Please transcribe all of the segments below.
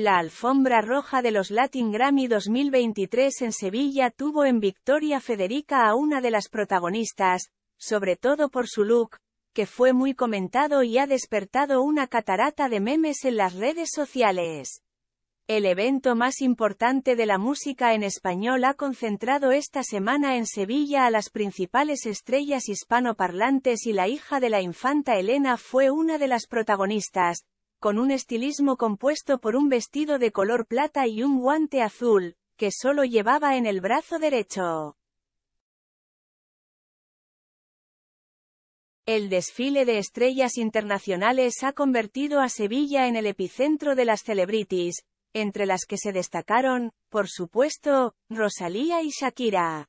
La alfombra roja de los Latin Grammy 2023 en Sevilla tuvo en Victoria Federica a una de las protagonistas, sobre todo por su look, que fue muy comentado y ha despertado una catarata de memes en las redes sociales. El evento más importante de la música en español ha concentrado esta semana en Sevilla a las principales estrellas hispanoparlantes y la hija de la infanta Elena fue una de las protagonistas, con un estilismo compuesto por un vestido de color plata y un guante azul, que solo llevaba en el brazo derecho. El desfile de estrellas internacionales ha convertido a Sevilla en el epicentro de las celebrities, entre las que se destacaron, por supuesto, Rosalía y Shakira.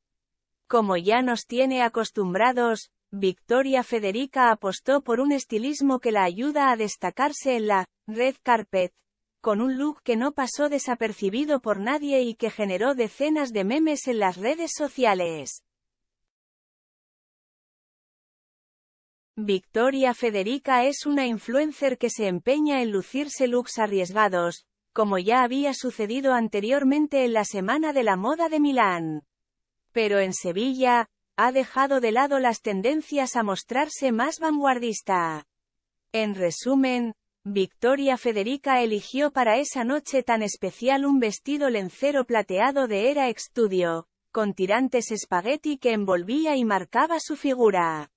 Como ya nos tiene acostumbrados, Victoria Federica apostó por un estilismo que la ayuda a destacarse en la red carpet, con un look que no pasó desapercibido por nadie y que generó decenas de memes en las redes sociales. Victoria Federica es una influencer que se empeña en lucirse looks arriesgados, como ya había sucedido anteriormente en la Semana de la Moda de Milán. Pero en Sevilla, ha dejado de lado las tendencias a mostrarse más vanguardista. En resumen, Victoria Federica eligió para esa noche tan especial un vestido lencero plateado de Era ex-studio, con tirantes espagueti que envolvía y marcaba su figura.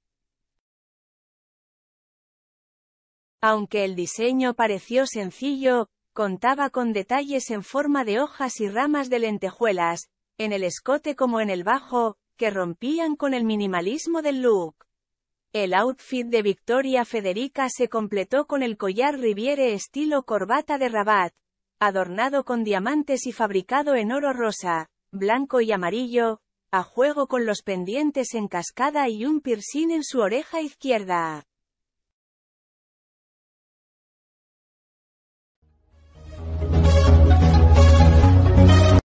Aunque el diseño pareció sencillo, contaba con detalles en forma de hojas y ramas de lentejuelas, en el escote como en el bajo, que rompían con el minimalismo del look. El outfit de Victoria Federica se completó con el collar Riviere estilo corbata de Rabat, adornado con diamantes y fabricado en oro rosa, blanco y amarillo, a juego con los pendientes en cascada y un piercing en su oreja izquierda.